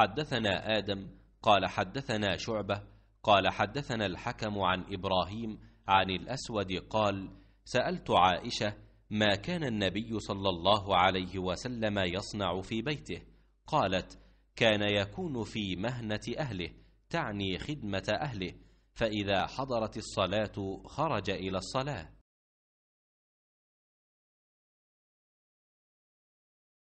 حدثنا آدم قال حدثنا شعبة قال حدثنا الحكم عن إبراهيم عن الأسود قال سألت عائشة ما كان النبي صلى الله عليه وسلم يصنع في بيته قالت كان يكون في مهنة أهله تعني خدمة أهله فإذا حضرت الصلاة خرج إلى الصلاة